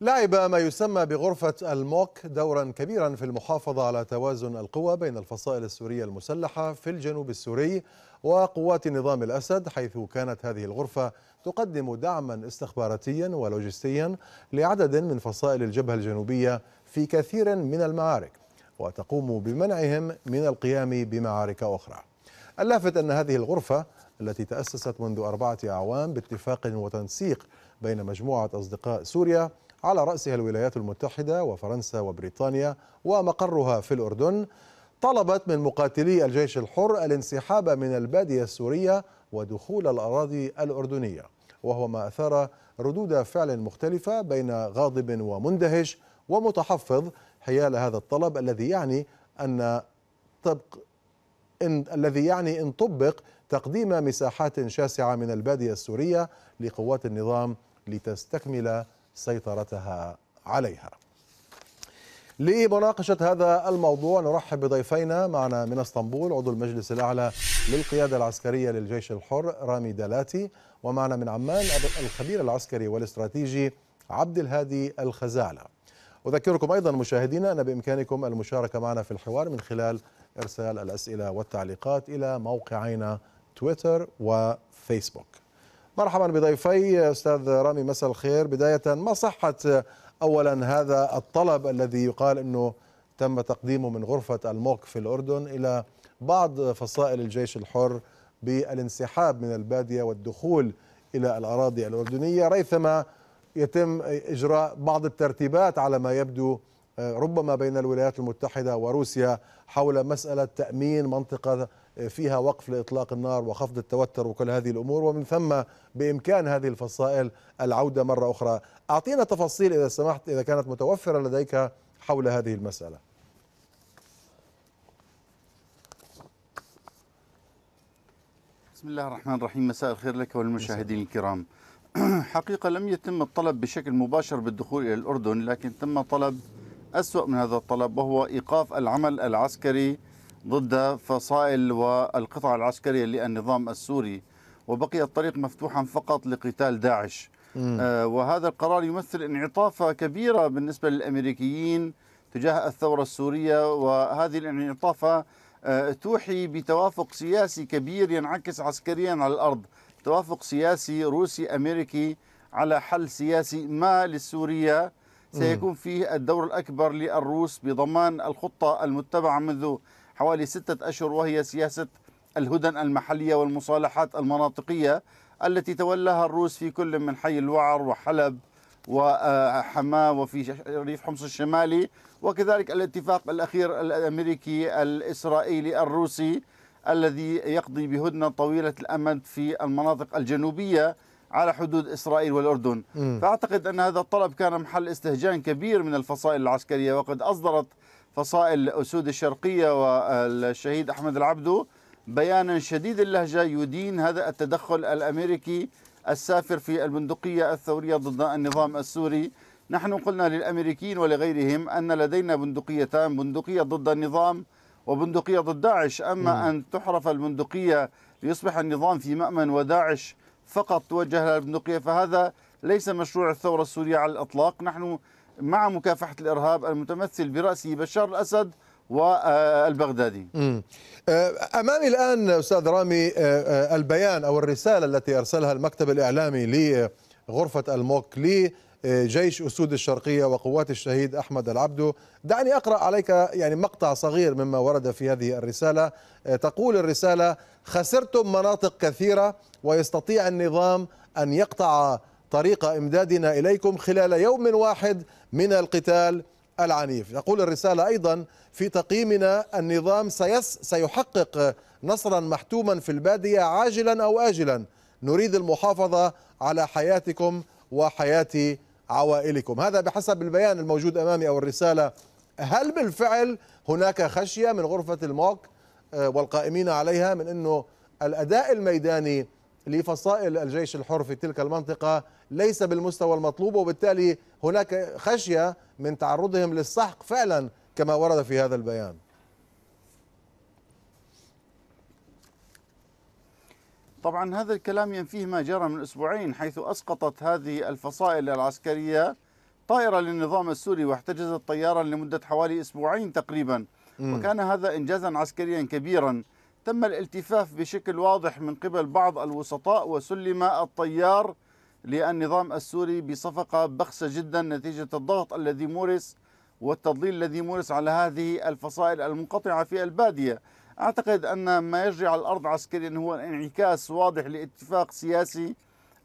لعب ما يسمى بغرفة الموك دورا كبيرا في المحافظة على توازن القوى بين الفصائل السورية المسلحة في الجنوب السوري وقوات نظام الأسد حيث كانت هذه الغرفة تقدم دعما استخباراتيا ولوجستيا لعدد من فصائل الجبهة الجنوبية في كثير من المعارك وتقوم بمنعهم من القيام بمعارك أخرى اللافت أن هذه الغرفة التي تأسست منذ أربعة أعوام باتفاق وتنسيق بين مجموعة أصدقاء سوريا على رأسها الولايات المتحدة وفرنسا وبريطانيا ومقرها في الأردن طلبت من مقاتلي الجيش الحر الانسحاب من البادية السورية ودخول الأراضي الأردنية وهو ما أثار ردود فعل مختلفة بين غاضب ومندهش ومتحفظ حيال هذا الطلب الذي يعني أن طبق إن الذي يعني إن طبق تقديم مساحات شاسعة من البادية السورية لقوات النظام لتستكمل سيطرتها عليها لمناقشة هذا الموضوع نرحب بضيفينا معنا من اسطنبول عضو المجلس الأعلى للقيادة العسكرية للجيش الحر رامي دلاتي ومعنا من عمان الخبير العسكري والاستراتيجي عبد الهادي الخزالة أذكركم أيضا مشاهدينا أن بإمكانكم المشاركة معنا في الحوار من خلال إرسال الأسئلة والتعليقات إلى موقعينا تويتر وفيسبوك مرحبا بضيفي أستاذ رامي مساء الخير بداية ما صحة أولا هذا الطلب الذي يقال أنه تم تقديمه من غرفة الموك في الأردن إلى بعض فصائل الجيش الحر بالانسحاب من البادية والدخول إلى الأراضي الأردنية ريثما يتم إجراء بعض الترتيبات على ما يبدو آه، ربما بين الولايات المتحدة وروسيا حول مسألة تأمين منطقة فيها وقف لاطلاق النار وخفض التوتر وكل هذه الامور ومن ثم بامكان هذه الفصائل العوده مره اخرى. اعطينا تفاصيل اذا سمحت اذا كانت متوفره لديك حول هذه المساله. بسم الله الرحمن الرحيم مساء الخير لك والمشاهدين الكرام حقيقة لم يتم الطلب بشكل مباشر بالدخول إلى الأردن لكن تم طلب أسوأ من هذا الطلب وهو إيقاف العمل العسكري ضد فصائل والقطع العسكرية للنظام السوري وبقي الطريق مفتوحا فقط لقتال داعش آه، وهذا القرار يمثل انعطافة كبيرة بالنسبة للأمريكيين تجاه الثورة السورية وهذه الانعطافة آه، توحي بتوافق سياسي كبير ينعكس عسكريا على الأرض توافق سياسي روسي أمريكي على حل سياسي ما للسورية سيكون فيه الدور الأكبر للروس بضمان الخطة المتبعة منذ حوالي ستة أشهر وهي سياسة الهدن المحلية والمصالحات المناطقية التي تولاها الروس في كل من حي الوعر وحلب وحماه وفي ريف حمص الشمالي وكذلك الاتفاق الأخير الأمريكي الإسرائيلي الروسي الذي يقضي بهدنة طويلة الأمد في المناطق الجنوبية على حدود إسرائيل والأردن م. فأعتقد أن هذا الطلب كان محل استهجان كبير من الفصائل العسكرية وقد أصدرت فصائل أسود الشرقية والشهيد أحمد العبدو بيانا شديد اللهجة يدين هذا التدخل الأمريكي السافر في البندقية الثورية ضد النظام السوري نحن قلنا للأمريكيين ولغيرهم أن لدينا بندقيتان بندقية ضد النظام وبندقية ضد داعش أما أن تحرف البندقية ليصبح النظام في مأمن وداعش فقط توجه للبندقية فهذا ليس مشروع الثورة السورية على الإطلاق نحن مع مكافحة الإرهاب المتمثل برأسه بشار الأسد والبغدادي آه، أمامي الآن أستاذ رامي آه، آه، البيان أو الرسالة التي أرسلها المكتب الإعلامي لغرفة الموك لجيش أسود الشرقية وقوات الشهيد أحمد العبدو دعني أقرأ عليك يعني مقطع صغير مما ورد في هذه الرسالة تقول الرسالة خسرتم مناطق كثيرة ويستطيع النظام أن يقطع طريق إمدادنا إليكم خلال يوم واحد من القتال العنيف يقول الرسالة أيضا في تقييمنا النظام سيس سيحقق نصرا محتوما في البادية عاجلا أو آجلا نريد المحافظة على حياتكم وحياة عوائلكم هذا بحسب البيان الموجود أمامي أو الرسالة هل بالفعل هناك خشية من غرفة الموك آه، والقائمين عليها من أنه الأداء الميداني لفصائل الجيش الحر في تلك المنطقة ليس بالمستوى المطلوب وبالتالي هناك خشية من تعرضهم للسحق فعلا كما ورد في هذا البيان طبعا هذا الكلام ينفيه ما جرى من أسبوعين حيث أسقطت هذه الفصائل العسكرية طائرة للنظام السوري واحتجزت طيارا لمدة حوالي أسبوعين تقريبا وكان هذا إنجازا عسكريا كبيرا تم الالتفاف بشكل واضح من قبل بعض الوسطاء وسلم الطيار للنظام السوري بصفقة بخسة جدا نتيجة الضغط الذي مورس والتضليل الذي مورس على هذه الفصائل المنقطعة في البادية أعتقد أن ما يجري على الأرض عسكريا هو انعكاس واضح لاتفاق سياسي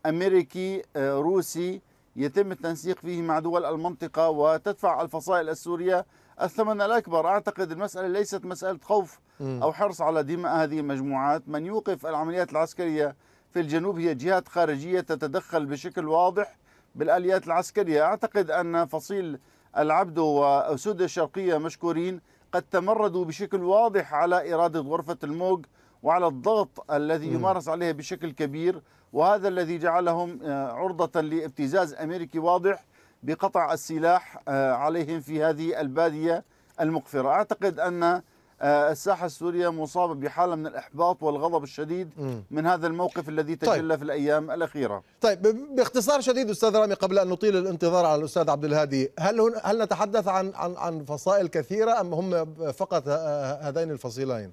أمريكي آه، روسي يتم التنسيق فيه مع دول المنطقة وتدفع الفصائل السورية الثمن الأكبر أعتقد المسألة ليست مسألة خوف أو حرص على دماء هذه المجموعات من يوقف العمليات العسكرية في الجنوب هي جهات خارجية تتدخل بشكل واضح بالآليات العسكرية أعتقد أن فصيل العبدو وأسود الشرقية مشكورين قد تمردوا بشكل واضح على إرادة غرفة الموج وعلى الضغط الذي يمارس عليها بشكل كبير وهذا الذي جعلهم آه، عرضة لابتزاز أمريكي واضح بقطع السلاح آه، عليهم في هذه البادية المقفرة أعتقد أن آه، الساحه السوريه مصابه بحاله من الاحباط والغضب الشديد من هذا الموقف الذي طيب. تجلى طيب. في الايام الاخيره. طيب باختصار شديد استاذ رامي قبل ان نطيل الانتظار على الاستاذ عبد الهادي، هل هن هل نتحدث عن عن عن فصائل كثيره ام هم فقط هذين الفصيلين؟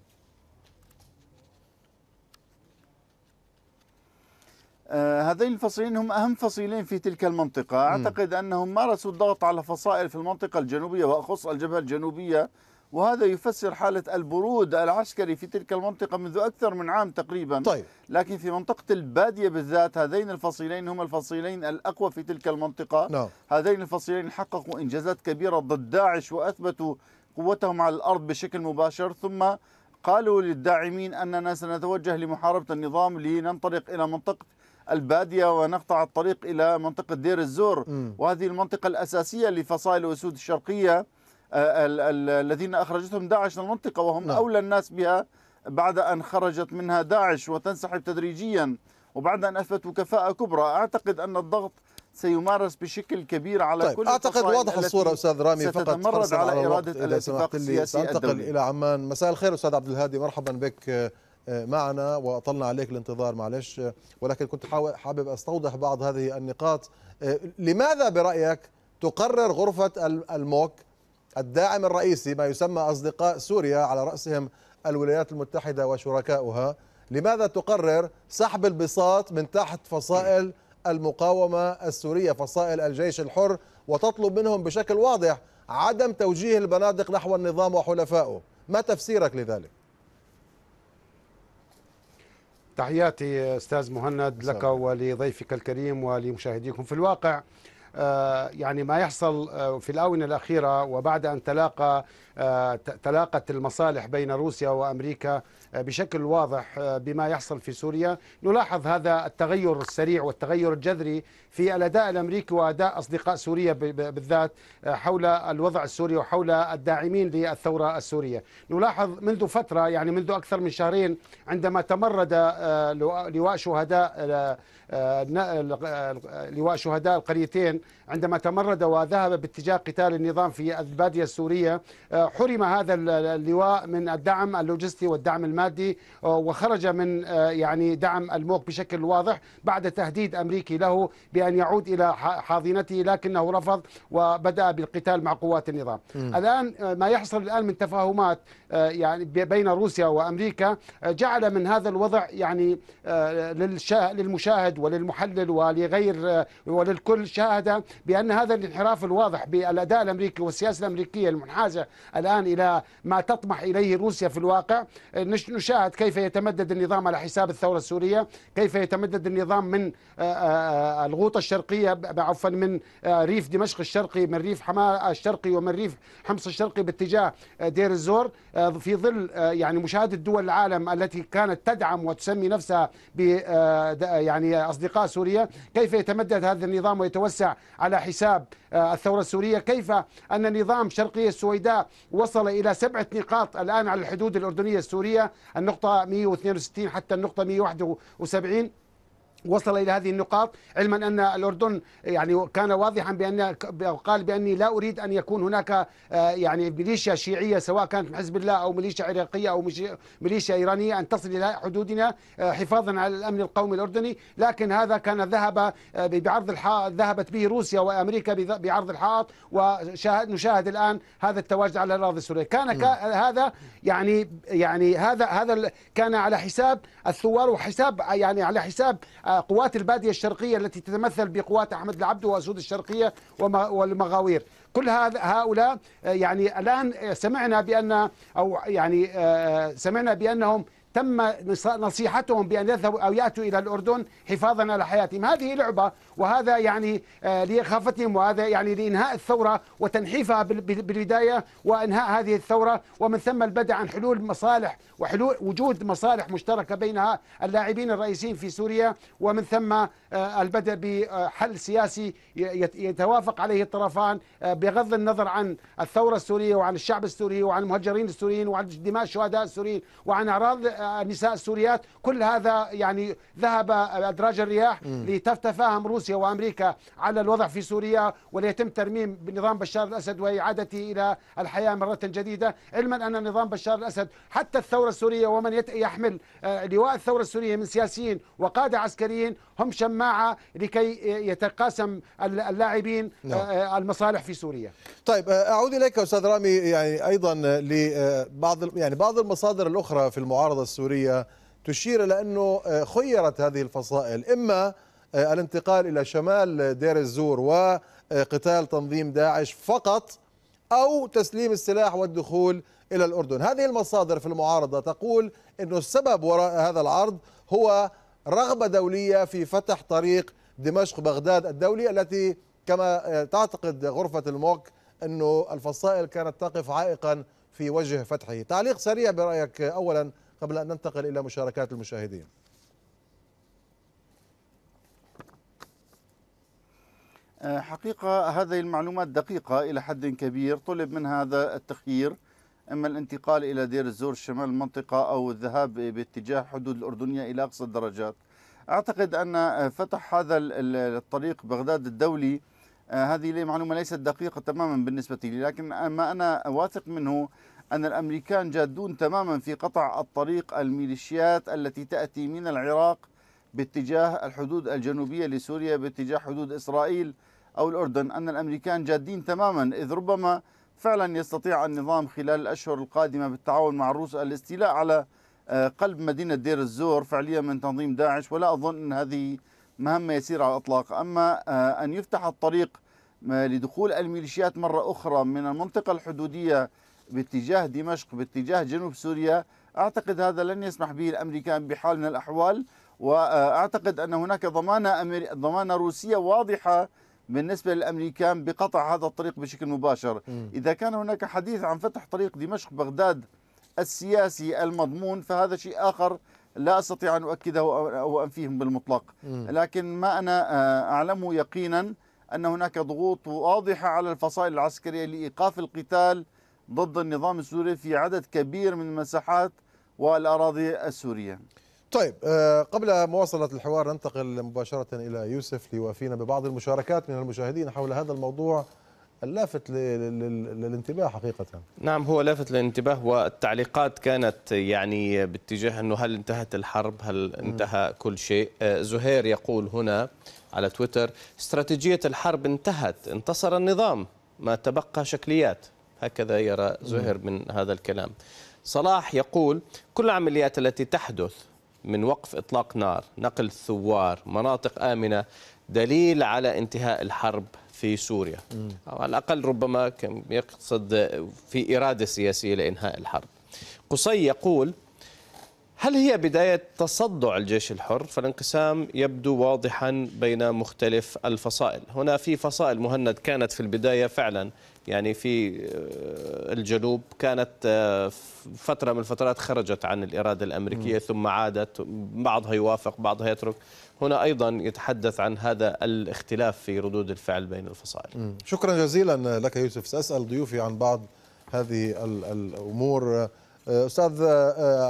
آه، هذين الفصيلين هم أهم فصيلين في تلك المنطقة أعتقد أنهم مارسوا الضغط على فصائل في المنطقة الجنوبية وأخص الجبهة الجنوبية وهذا يفسر حالة البرود العسكري في تلك المنطقة منذ أكثر من عام تقريبا طيب. لكن في منطقة البادية بالذات هذين الفصيلين هما الفصيلين الأقوى في تلك المنطقة لا. نعم. هذين الفصيلين حققوا إنجازات كبيرة ضد داعش وأثبتوا قوتهم على الأرض بشكل مباشر ثم قالوا للداعمين أننا سنتوجه لمحاربة النظام لننطلق إلى منطقة الباديه ونقطع الطريق الى منطقه دير الزور م. وهذه المنطقه الاساسيه لفصائل الأسود الشرقيه الذين أخرجتهم داعش للمنطقه وهم نعم. أولى الناس بها بعد أن خرجت منها داعش وتنسحب تدريجيا وبعد أن أثبتوا كفاءة كبرى أعتقد أن الضغط سيمارس بشكل كبير على طيب. كل أعتقد واضح الصورة أستاذ رامي فقط ستتمرد على, على إرادة الاتفاق السياسي سأنتقل إلى عمان مساء الخير أستاذ عبد الهادي مرحبا بك آه، معنا وأطلنا عليك الانتظار معلش آه، ولكن كنت حابب أستوضح بعض هذه النقاط آه، لماذا برأيك تقرر غرفة الموك الداعم الرئيسي ما يسمى أصدقاء سوريا على رأسهم الولايات المتحدة وشركاؤها لماذا تقرر سحب البساط من تحت فصائل المقاومة السورية فصائل الجيش الحر وتطلب منهم بشكل واضح عدم توجيه البنادق نحو النظام وحلفائه ما تفسيرك لذلك؟ تحياتي استاذ مهند لك ولضيفك الكريم ولمشاهديكم في الواقع آه، يعني ما يحصل آه، في الآونة الأخيرة وبعد أن تلاقى آه، تلاقت المصالح بين روسيا وأمريكا بشكل واضح بما يحصل في سوريا نلاحظ هذا التغير السريع والتغير الجذري في الأداء الأمريكي وأداء أصدقاء سوريا بالذات حول الوضع السوري وحول الداعمين للثورة السورية نلاحظ منذ فترة يعني منذ أكثر من شهرين عندما تمرد لواء شهداء لواء شهداء القريتين عندما تمرد وذهب باتجاه قتال النظام في البادية السورية آه، حرم هذا اللواء من الدعم اللوجستي والدعم المادي آه، وخرج من آه، يعني دعم الموك بشكل واضح بعد تهديد أمريكي له بأن يعود إلى حاضنته لكنه رفض وبدأ بالقتال مع قوات النظام م. الآن ما يحصل الآن من تفاهمات يعني بين روسيا وأمريكا جعل من هذا الوضع يعني للمشاهد وللمحلل ولغير آه، وللكل شاهد بأن هذا الانحراف الواضح بالأداء الأمريكي والسياسة الأمريكية المنحازة الآن إلى ما تطمح إليه روسيا في الواقع آه، نشاهد كيف يتمدد النظام على حساب الثورة السورية كيف يتمدد النظام من آه، الغوطة الشرقية عفوا من ريف دمشق الشرقي من ريف حماة الشرقي ومن ريف حمص الشرقي باتجاه دير الزور في ظل يعني مشاهدة دول العالم التي كانت تدعم وتسمي نفسها ب يعني أصدقاء سوريا كيف يتمدد هذا النظام ويتوسع على حساب آه، الثورة السورية كيف أن نظام شرقية السويداء وصل إلى سبعة نقاط الآن على الحدود الأردنية السورية النقطة 162 حتى النقطة 171 وصل الى هذه النقاط علما ان الاردن يعني كان واضحا بان قال باني لا اريد ان يكون هناك آه، يعني ميليشيا شيعيه سواء كانت من حزب الله او ميليشيا عراقيه او ميليشيا ايرانيه ان تصل الى حدودنا آه، حفاظا على الامن القومي الاردني لكن هذا كان ذهب آه، بعرض الحائط ذهبت به روسيا وامريكا بعرض الحائط ونشاهد الان هذا التواجد على الاراضي السوريه كان هذا يعني يعني هذا هذا كان على حساب الثوار وحساب يعني على حساب قوات البادية الشرقية التي تتمثل بقوات أحمد العبد وأسود الشرقية والمغاوير كل هؤلاء آه، يعني الآن آه، سمعنا بأن أو يعني آه، سمعنا بأنهم تم نصيحتهم بأن يذهبوا أو يأتوا إلى الأردن حفاظا على حياتهم هذه لعبة وهذا يعني آه، لإخافتهم وهذا يعني لإنهاء الثورة وتنحيفها بالبداية وإنهاء هذه الثورة ومن ثم البدء عن حلول مصالح وحلول وجود مصالح مشتركة بينها اللاعبين الرئيسيين في سوريا ومن ثم آه، البدء بحل سياسي يتوافق عليه الطرفان آه، بغض النظر عن الثورة السورية وعن الشعب السوري وعن المهجرين السوريين وعن دماء الشهداء السوريين وعن أعراض النساء السوريات كل هذا يعني ذهب أدراج الرياح لتتفاهم روسيا وأمريكا على الوضع في سوريا وليتم ترميم نظام بشار الأسد وإعادته إلى الحياة مرة جديدة علما أن نظام بشار الأسد حتى الثورة السورية ومن يحمل آه، لواء الثورة السورية من سياسيين وقادة عسكريين هم شماعة لكي يتقاسم اللاعبين نعم. آه، المصالح في سوريا طيب آه، أعود إليك أستاذ رامي يعني أيضا لبعض يعني بعض المصادر الأخرى في المعارضة السورية تشير إلى أنه آه، خيرت هذه الفصائل إما آه، الانتقال إلى شمال دير الزور وقتال آه، تنظيم داعش فقط أو تسليم السلاح والدخول إلى الأردن هذه المصادر في المعارضة تقول أنه السبب وراء هذا العرض هو رغبة دولية في فتح طريق دمشق بغداد الدولي التي كما تعتقد غرفة الموك أنه الفصائل كانت تقف عائقا في وجه فتحه تعليق سريع برأيك أولا قبل أن ننتقل إلى مشاركات المشاهدين آه، حقيقة هذه المعلومات دقيقة إلى حد كبير طلب من هذا التخيير إما الانتقال إلى دير الزور شمال المنطقة أو الذهاب باتجاه حدود الأردنية إلى أقصى الدرجات أعتقد أن فتح هذا الطريق بغداد الدولي آه، هذه المعلومة ليست دقيقة تماما بالنسبة لي لكن ما أنا واثق منه أن الأمريكان جادون تماما في قطع الطريق الميليشيات التي تأتي من العراق باتجاه الحدود الجنوبية لسوريا باتجاه حدود إسرائيل أو الأردن أن الأمريكان جادين تماما إذ ربما فعلا يستطيع النظام خلال الأشهر القادمة بالتعاون مع الروس الاستيلاء على آه، قلب مدينة دير الزور فعليا من تنظيم داعش ولا أظن أن هذه مهمة يسير على الإطلاق أما آه، أن يفتح الطريق آه، لدخول الميليشيات مرة أخرى من المنطقة الحدودية باتجاه دمشق باتجاه جنوب سوريا أعتقد هذا لن يسمح به الأمريكان بحال من الأحوال وأعتقد أن هناك ضمانة, ضمانة روسية واضحة بالنسبة للأمريكان بقطع هذا الطريق بشكل مباشر إذا كان هناك حديث عن فتح طريق دمشق بغداد السياسي المضمون فهذا شيء آخر لا أستطيع أن أؤكده أو أنفيهم بالمطلق لكن ما أنا آه، أعلمه يقينا أن هناك ضغوط واضحة على الفصائل العسكرية لإيقاف القتال ضد النظام السوري في عدد كبير من المساحات والأراضي السورية طيب آه، قبل مواصلة الحوار ننتقل مباشرة إلى يوسف ليوافينا ببعض المشاركات من المشاهدين حول هذا الموضوع اللافت للانتباه حقيقة نعم هو لافت للانتباه والتعليقات كانت يعني باتجاه أنه هل انتهت الحرب هل انتهى كل شيء آه، زهير يقول هنا على تويتر استراتيجية الحرب انتهت انتصر النظام ما تبقى شكليات هكذا يرى زهر من هذا الكلام صلاح يقول كل العمليات التي تحدث من وقف إطلاق نار نقل الثوار مناطق آمنة دليل على انتهاء الحرب في سوريا أو على الأقل ربما كان يقصد في إرادة سياسية لإنهاء الحرب قصي يقول هل هي بداية تصدع الجيش الحر فالانقسام يبدو واضحا بين مختلف الفصائل هنا في فصائل مهند كانت في البداية فعلا يعني في آه، الجنوب كانت آه، فترة من الفترات خرجت عن الإرادة الأمريكية ثم عادت بعضها يوافق بعضها يترك هنا أيضا يتحدث عن هذا الاختلاف في ردود الفعل بين الفصائل شكرا جزيلا لك يوسف سأسأل ضيوفي عن بعض هذه الأمور آه، أستاذ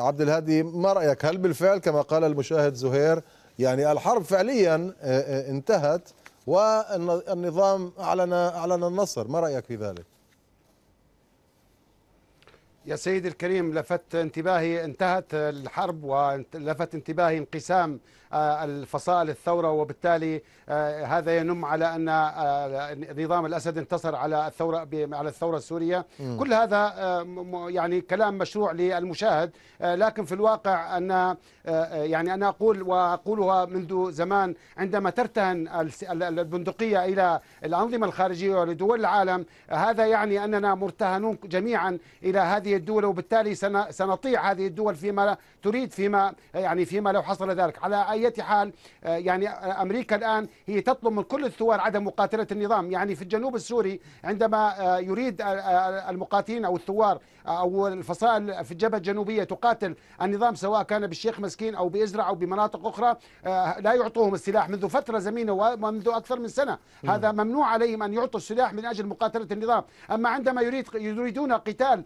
عبد الهادي ما رأيك هل بالفعل كما قال المشاهد زهير يعني الحرب فعليا انتهت والنظام أعلن أعلن النصر ما رأيك في ذلك؟ يا سيدي الكريم لفت انتباهي انتهت الحرب ولفت انتباهي انقسام آه، الفصائل الثورة وبالتالي آه، هذا ينم على أن آه، نظام الأسد انتصر على الثورة على الثورة السورية م. كل هذا يعني كلام مشروع للمشاهد لكن في الواقع أن يعني أنا أقول وأقولها منذ زمان عندما ترتهن البندقية إلى الأنظمة الخارجية ولدول العالم هذا يعني أننا مرتهنون جميعا إلى هذه هذه الدول وبالتالي سنطيع هذه الدول فيما تريد فيما يعني فيما لو حصل ذلك على أي حال آه، يعني آه، أمريكا الآن هي تطلب من كل الثوار عدم مقاتلة النظام يعني في الجنوب السوري عندما آه، يريد المقاتلين أو الثوار أو الفصائل في الجبهة الجنوبية تقاتل النظام سواء كان بالشيخ مسكين أو بإزرع أو بمناطق أخرى لا يعطوهم السلاح منذ فترة زمينة ومنذ أكثر من سنة هذا ممنوع عليهم أن يعطوا السلاح من أجل مقاتلة النظام أما عندما يريد يريدون قتال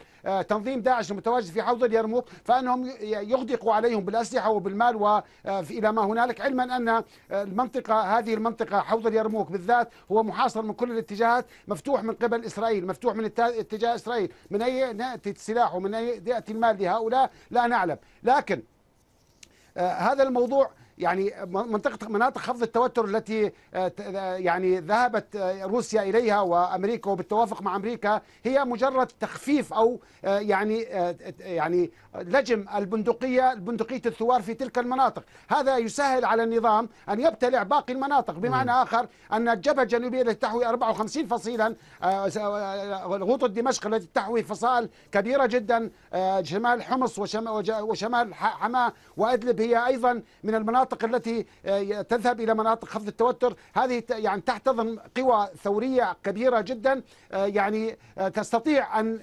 تنظيم داعش المتواجد في حوض اليرموك فانهم يغدقوا عليهم بالاسلحه وبالمال والى آه، ما هنالك علما ان آه، المنطقه هذه المنطقه حوض اليرموك بالذات هو محاصر من كل الاتجاهات مفتوح من قبل اسرائيل مفتوح من اتجاه اسرائيل من اي ياتي السلاح ومن اي ياتي المال لهؤلاء لا نعلم لكن آه، هذا الموضوع يعني منطقه مناطق خفض التوتر التي آه، آه، يعني ذهبت آه، روسيا اليها وامريكا وبالتوافق مع امريكا هي مجرد تخفيف او يعني يعني لجم البندقيه بندقيه الثوار في تلك المناطق، هذا يسهل على النظام ان يبتلع باقي المناطق بمعنى اخر ان الجبهه الجنوبيه التي تحوي 54 فصيلا غوطه دمشق التي تحوي فصائل كبيره جدا شمال حمص وشمال حماه وادلب هي ايضا من المناطق المناطق التي آه، تذهب إلى مناطق خفض التوتر هذه يعني تحتضن قوى ثورية كبيرة جدا آه، يعني آه، تستطيع أن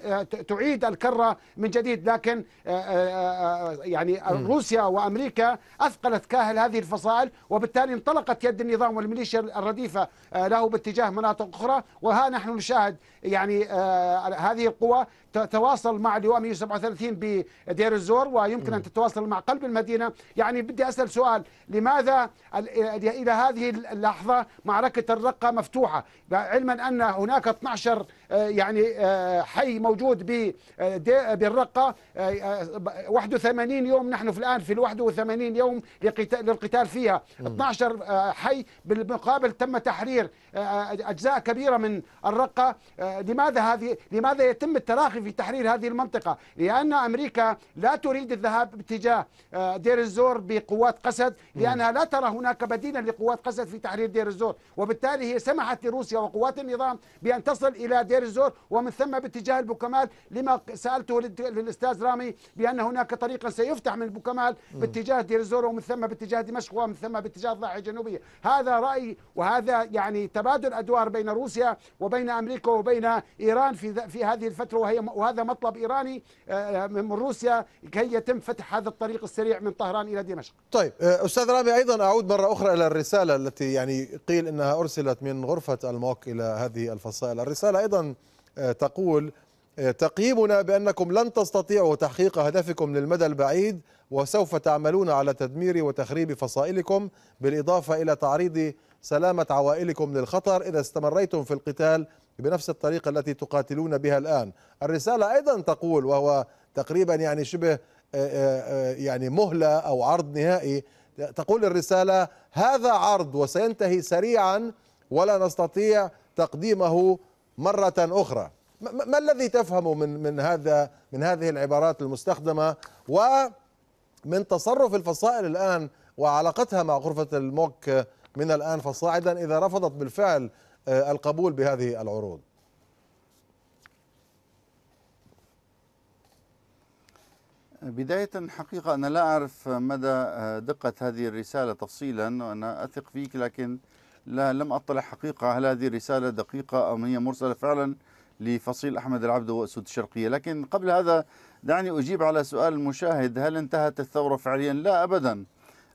تعيد الكرة من جديد لكن يعني روسيا وأمريكا أثقلت كاهل هذه الفصائل وبالتالي انطلقت يد النظام والميليشيا الرديفة له باتجاه مناطق أخرى وها نحن نشاهد يعني هذه القوى تتواصل مع لواء 137 بدير الزور ويمكن أن تتواصل مع قلب المدينة يعني بدي أسأل سؤال لماذا إلى هذه اللحظة معركة الرقة مفتوحة علما أن هناك 12 آه، يعني آه، حي موجود آه، بالرقة 81 يوم نحن في الآن في ال 81 يوم للقتال فيها 12 حي بالمقابل تم تحرير أجزاء كبيرة من الرقة لماذا هذه لماذا يتم التراخي في تحرير هذه المنطقة لأن أمريكا لا تريد الذهاب باتجاه دير الزور بقوات قسد لأنها لا ترى هناك بديلا لقوات قسد في تحرير دير الزور وبالتالي هي سمحت لروسيا وقوات النظام بأن تصل إلى دير غير الزور ومن ثم باتجاه البوكمال لما سألته للأستاذ رامي بأن هناك طريقا سيفتح من البوكمال باتجاه دير الزور ومن ثم باتجاه دمشق ومن ثم باتجاه الضاحية الجنوبية هذا رأي وهذا يعني تبادل أدوار بين روسيا وبين أمريكا وبين إيران في في هذه الفترة وهي وهذا مطلب إيراني آه، آه، من روسيا كي يتم فتح هذا الطريق السريع من طهران إلى دمشق طيب آه، أستاذ رامي أيضا أعود مرة أخرى إلى الرسالة التي يعني قيل أنها أرسلت من غرفة الموك إلى هذه الفصائل الرسالة أيضا آه، تقول آه، تقييمنا بأنكم لن تستطيعوا تحقيق هدفكم للمدى البعيد وسوف تعملون على تدمير وتخريب فصائلكم بالإضافة إلى تعريض سلامة عوائلكم للخطر إذا استمريتم في القتال بنفس الطريقة التي تقاتلون بها الآن الرسالة أيضا تقول وهو تقريبا يعني شبه آه، يعني مهلة أو عرض نهائي تقول الرسالة هذا عرض وسينتهي سريعا ولا نستطيع تقديمه مرة أخرى ما الذي تفهم من من هذا من هذه العبارات المستخدمة ومن تصرف الفصائل الآن وعلاقتها مع غرفة الموك من الآن فصاعدا إذا رفضت بالفعل آه، القبول بهذه العروض بداية حقيقة أنا لا أعرف مدى آه، دقة هذه الرسالة تفصيلا وأنا أثق فيك لكن لا لم أطلع حقيقة هل هذه رسالة دقيقة أم هي مرسلة فعلا لفصيل أحمد العبد وأسود الشرقية لكن قبل هذا دعني أجيب على سؤال المشاهد هل انتهت الثورة فعليا لا أبدا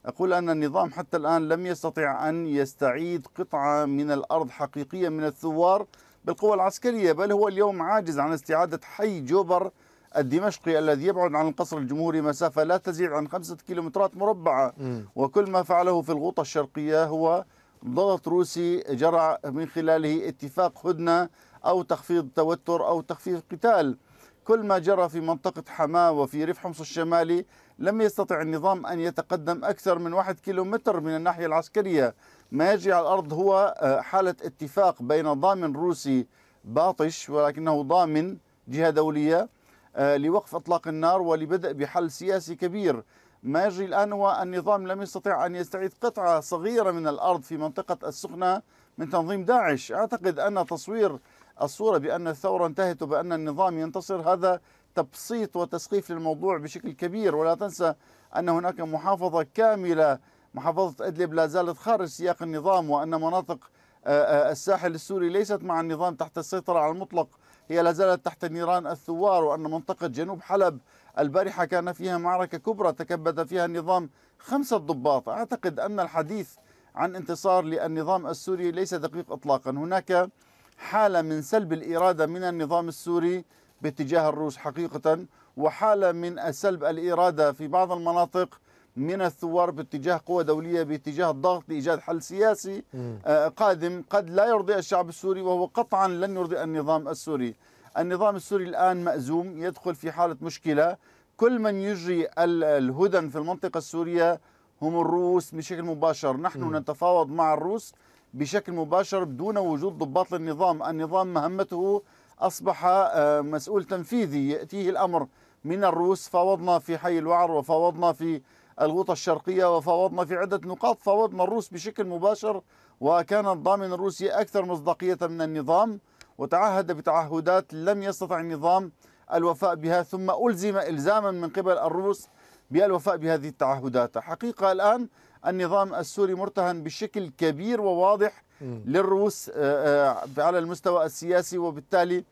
أقول أن النظام حتى الآن لم يستطع أن يستعيد قطعة من الأرض حقيقية من الثوار بالقوى العسكرية بل هو اليوم عاجز عن استعادة حي جوبر الدمشقي الذي يبعد عن القصر الجمهوري مسافة لا تزيد عن خمسة كيلومترات مربعة وكل ما فعله في الغوطة الشرقية هو ضغط روسي جرى من خلاله اتفاق هدنه او تخفيض توتر او تخفيض قتال كل ما جرى في منطقة حماة وفي ريف حمص الشمالي لم يستطع النظام أن يتقدم أكثر من واحد كيلومتر من الناحية العسكرية ما يجري على الأرض هو آه، حالة اتفاق بين ضامن روسي باطش ولكنه ضامن جهة دولية آه، لوقف اطلاق النار ولبدء بحل سياسي كبير ما يجري الآن هو النظام لم يستطع أن يستعيد قطعة صغيرة من الأرض في منطقة السخنة من تنظيم داعش أعتقد أن تصوير الصورة بأن الثورة انتهت وبأن النظام ينتصر هذا تبسيط وتسقيف للموضوع بشكل كبير ولا تنسى أن هناك محافظة كاملة محافظة أدلب لا زالت خارج سياق النظام وأن مناطق آه، آه، الساحل السوري ليست مع النظام تحت السيطرة على المطلق هي لا زالت تحت نيران الثوار وأن منطقة جنوب حلب البارحة كان فيها معركة كبرى تكبد فيها النظام خمسة ضباط أعتقد أن الحديث عن انتصار للنظام السوري ليس دقيق إطلاقا هناك حالة من سلب الإرادة من النظام السوري باتجاه الروس حقيقة وحالة من سلب الإرادة في بعض المناطق من الثوار باتجاه قوى دولية باتجاه الضغط لإيجاد حل سياسي آه، قادم قد لا يرضي الشعب السوري وهو قطعا لن يرضي النظام السوري النظام السوري الآن مأزوم يدخل في حالة مشكلة كل من يجري الهدن في المنطقة السورية هم الروس بشكل مباشر نحن م. نتفاوض مع الروس بشكل مباشر دون وجود ضباط للنظام النظام مهمته أصبح آه، مسؤول تنفيذي يأتيه الأمر من الروس فاوضنا في حي الوعر وفاوضنا في الغوطة الشرقية وفاوضنا في عدة نقاط فاوضنا الروس بشكل مباشر وكان الضامن الروسي أكثر مصداقية من النظام وتعهد بتعهدات لم يستطع النظام الوفاء بها ثم ألزم إلزاما من قبل الروس بالوفاء بهذه التعهدات حقيقة الآن النظام السوري مرتهن بشكل كبير وواضح للروس آه، آه، على المستوى السياسي وبالتالي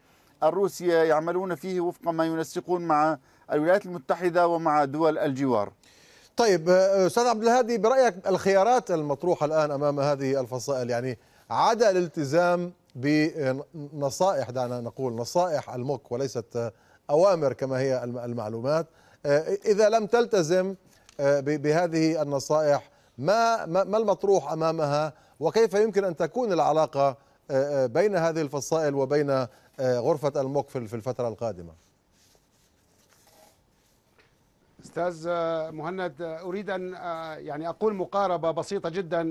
الروس يعملون فيه وفق ما ينسقون مع الولايات المتحدة ومع دول الجوار طيب آه، آه، استاذ عبد الهادي برايك الخيارات المطروحه الان امام هذه الفصائل يعني عدا الالتزام بنصائح دعنا نقول نصائح الموك وليست اوامر كما هي المعلومات آه، اذا لم تلتزم بهذه النصائح ما ما المطروح امامها وكيف يمكن ان تكون العلاقه بين هذه الفصائل وبين غرفه الموك في الفتره القادمه؟ استاذ آه، مهند آه، اريد ان آه، يعني اقول مقاربه بسيطه جدا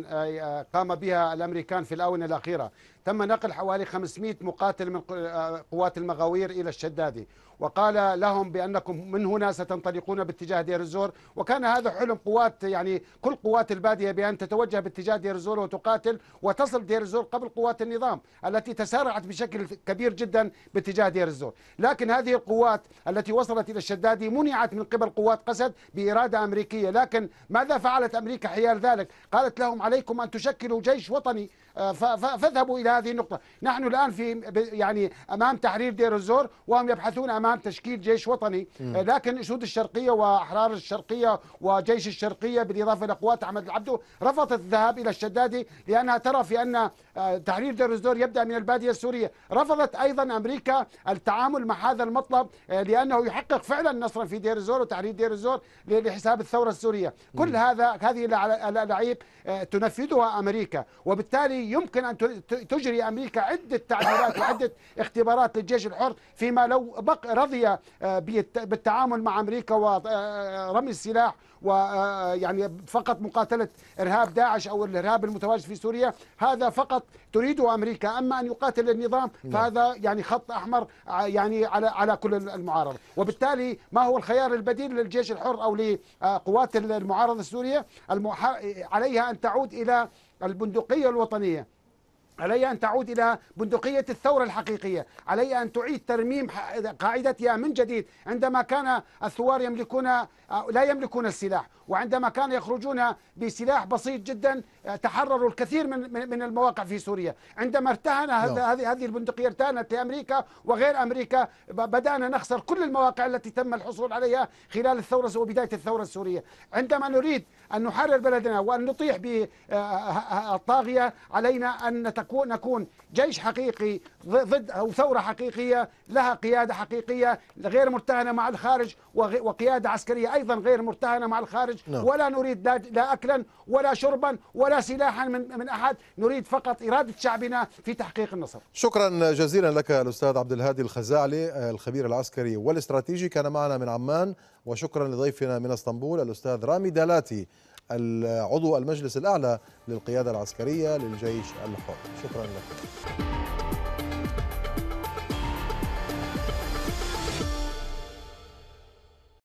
قام بها الامريكان في الاونه الاخيره تم نقل حوالي 500 مقاتل من آه، قوات المغاوير إلى الشدادي وقال لهم بأنكم من هنا ستنطلقون باتجاه دير الزور وكان هذا حلم قوات يعني كل قوات البادية بأن تتوجه باتجاه دير الزور وتقاتل وتصل دير الزور قبل قوات النظام التي تسارعت بشكل كبير جدا باتجاه دير الزور لكن هذه القوات التي وصلت إلى الشدادي منعت من قبل قوات قسد بإرادة أمريكية لكن ماذا فعلت أمريكا حيال ذلك قالت لهم عليكم أن تشكلوا جيش وطني آه، فاذهبوا إلى هذه النقطة نحن الآن في يعني أمام تحرير دير الزور وهم يبحثون أمام تشكيل جيش وطني آه، م. لكن أسود الشرقية وأحرار الشرقية وجيش الشرقية بالإضافة إلى قوات أحمد العبدو رفضت الذهاب إلى الشدادي لأنها ترى في أن آه، تحرير دير الزور يبدأ من البادية السورية رفضت أيضا أمريكا التعامل مع هذا المطلب لأنه يحقق فعلا نصرا في دير الزور وتحرير دير الزور لحساب الثورة السورية كل هذا هذه الالعاب تنفذها أمريكا وبالتالي يمكن أن تجري أمريكا عدة تعديلات وعدة اختبارات للجيش الحر فيما لو رضي آه، بالتعامل مع أمريكا ورمي آه، السلاح ويعني آه، فقط مقاتلة إرهاب داعش أو الإرهاب المتواجد في سوريا هذا فقط تريده أمريكا أما أن يقاتل النظام نعم. فهذا يعني خط أحمر يعني على على كل المعارضة وبالتالي ما هو الخيار البديل للجيش الحر أو لقوات المعارضة السورية عليها أن تعود إلى البندقية الوطنية علي أن تعود إلى بندقية الثورة الحقيقية علي أن تعيد ترميم قاعدتها من جديد عندما كان الثوار يملكون لا يملكون السلاح وعندما كانوا يخرجون بسلاح بسيط جدا آه، تحرروا الكثير من من المواقع في سوريا عندما ارتهن نعم. هذه هذه البندقيه ارتهنت لامريكا وغير امريكا بدانا نخسر كل المواقع التي تم الحصول عليها خلال الثوره وبدايه الثوره السوريه عندما نريد ان نحرر بلدنا وان نطيح بالطاغيه آه، آه، علينا ان نكون نكون جيش حقيقي ضد او ثوره حقيقيه لها قياده حقيقيه غير مرتهنه مع الخارج وقياده عسكريه ايضا غير مرتهنه مع الخارج خارج no. نعم. ولا نريد لا, لا أكلا ولا شربا ولا سلاحا من, من أحد نريد فقط إرادة شعبنا في تحقيق النصر شكرا جزيلا لك الأستاذ عبد الهادي الخزاعلي آه، الخبير العسكري والاستراتيجي كان معنا من عمان وشكرا لضيفنا من اسطنبول الأستاذ رامي دالاتي عضو المجلس الأعلى للقيادة العسكرية للجيش الحر شكرا لك